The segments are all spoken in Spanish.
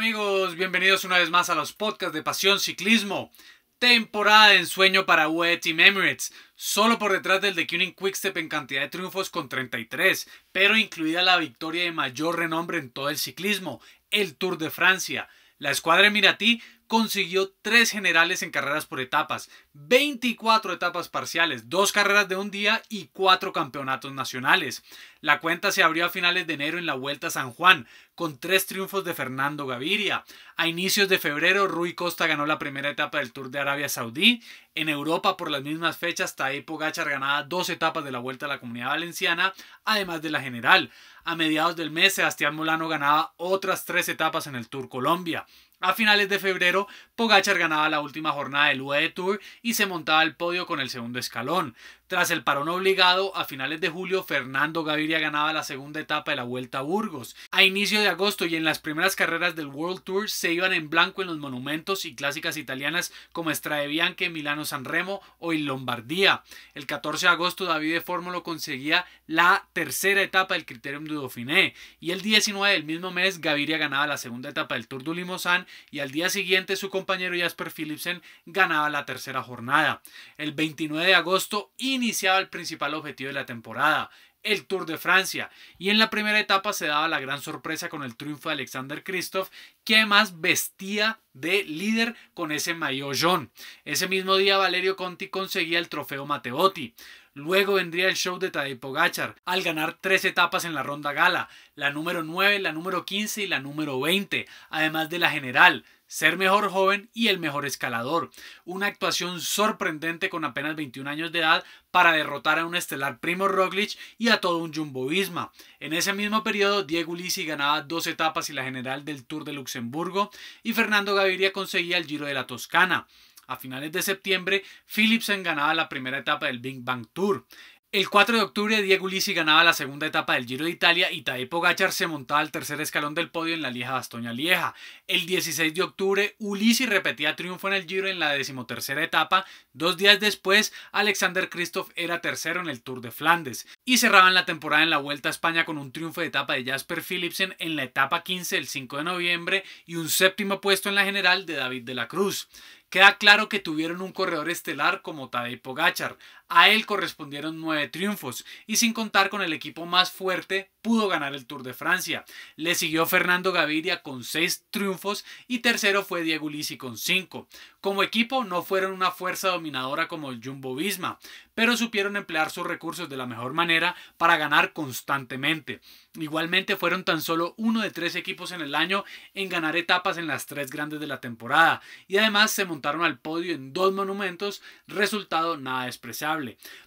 amigos? Bienvenidos una vez más a los podcasts de Pasión Ciclismo. Temporada de ensueño para UE Team Emirates, solo por detrás del de quick Quickstep en cantidad de triunfos con 33, pero incluida la victoria de mayor renombre en todo el ciclismo, el Tour de Francia. La escuadra emiratí consiguió tres generales en carreras por etapas, 24 etapas parciales, dos carreras de un día y cuatro campeonatos nacionales. La cuenta se abrió a finales de enero en la Vuelta a San Juan, con tres triunfos de Fernando Gaviria. A inicios de febrero, Rui Costa ganó la primera etapa del Tour de Arabia Saudí. En Europa, por las mismas fechas, Taipo Gachar ganaba dos etapas de la Vuelta a la Comunidad Valenciana, además de la general. A mediados del mes, Sebastián Molano ganaba otras tres etapas en el Tour Colombia. A finales de febrero, Pogachar ganaba la última jornada del de Tour y se montaba al podio con el segundo escalón. Tras el parón obligado, a finales de julio, Fernando Gaviria ganaba la segunda etapa de la Vuelta a Burgos. A inicio de agosto y en las primeras carreras del World Tour se iban en blanco en los monumentos y clásicas italianas como Estrade Bianche, Milano San Remo o en Lombardía. El 14 de agosto, David de Fórmulo conseguía la tercera etapa del Criterium du Dauphiné y el 19 del mismo mes, Gaviria ganaba la segunda etapa del Tour du Limousin y al día siguiente su compañero Jasper Philipsen ganaba la tercera jornada. El 29 de agosto iniciaba el principal objetivo de la temporada, el Tour de Francia. Y en la primera etapa se daba la gran sorpresa con el triunfo de Alexander Kristoff, que además vestía de líder con ese maillot jaune. Ese mismo día Valerio Conti conseguía el trofeo Mateotti. Luego vendría el show de Tadej Pogacar, al ganar tres etapas en la ronda gala, la número 9, la número 15 y la número 20, además de la general ser mejor joven y el mejor escalador. Una actuación sorprendente con apenas 21 años de edad para derrotar a un estelar Primo Roglic y a todo un Jumbo Visma. En ese mismo periodo, Diego Ulisi ganaba dos etapas y la general del Tour de Luxemburgo y Fernando Gaviria conseguía el Giro de la Toscana. A finales de septiembre, Philipsen ganaba la primera etapa del Big Bang Tour. El 4 de octubre, Diego Ulisi ganaba la segunda etapa del Giro de Italia y Tadej Pogacar se montaba al tercer escalón del podio en la Lieja Bastoña Lieja. El 16 de octubre, Ulisi repetía triunfo en el Giro en la decimotercera etapa. Dos días después, Alexander Kristoff era tercero en el Tour de Flandes. Y cerraban la temporada en la Vuelta a España con un triunfo de etapa de Jasper Philipsen en la etapa 15 el 5 de noviembre y un séptimo puesto en la general de David de la Cruz. Queda claro que tuvieron un corredor estelar como Tadej Pogacar, a él correspondieron nueve triunfos y sin contar con el equipo más fuerte pudo ganar el Tour de Francia. Le siguió Fernando Gaviria con seis triunfos y tercero fue Diego Ulisi con cinco. Como equipo no fueron una fuerza dominadora como el Jumbo Visma, pero supieron emplear sus recursos de la mejor manera para ganar constantemente. Igualmente fueron tan solo uno de tres equipos en el año en ganar etapas en las tres grandes de la temporada y además se montaron al podio en dos monumentos, resultado nada despreciable.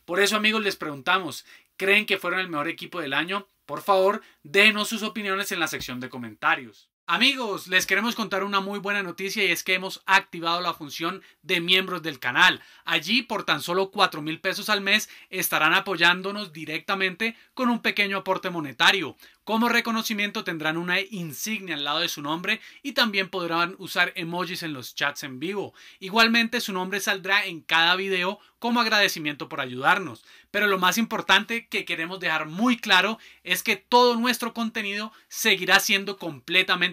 Por eso, amigos, les preguntamos, ¿creen que fueron el mejor equipo del año? Por favor, denos sus opiniones en la sección de comentarios. Amigos, les queremos contar una muy buena noticia y es que hemos activado la función de miembros del canal. Allí, por tan solo 4 mil pesos al mes, estarán apoyándonos directamente con un pequeño aporte monetario. Como reconocimiento tendrán una insignia al lado de su nombre y también podrán usar emojis en los chats en vivo. Igualmente su nombre saldrá en cada video como agradecimiento por ayudarnos. Pero lo más importante que queremos dejar muy claro es que todo nuestro contenido seguirá siendo completamente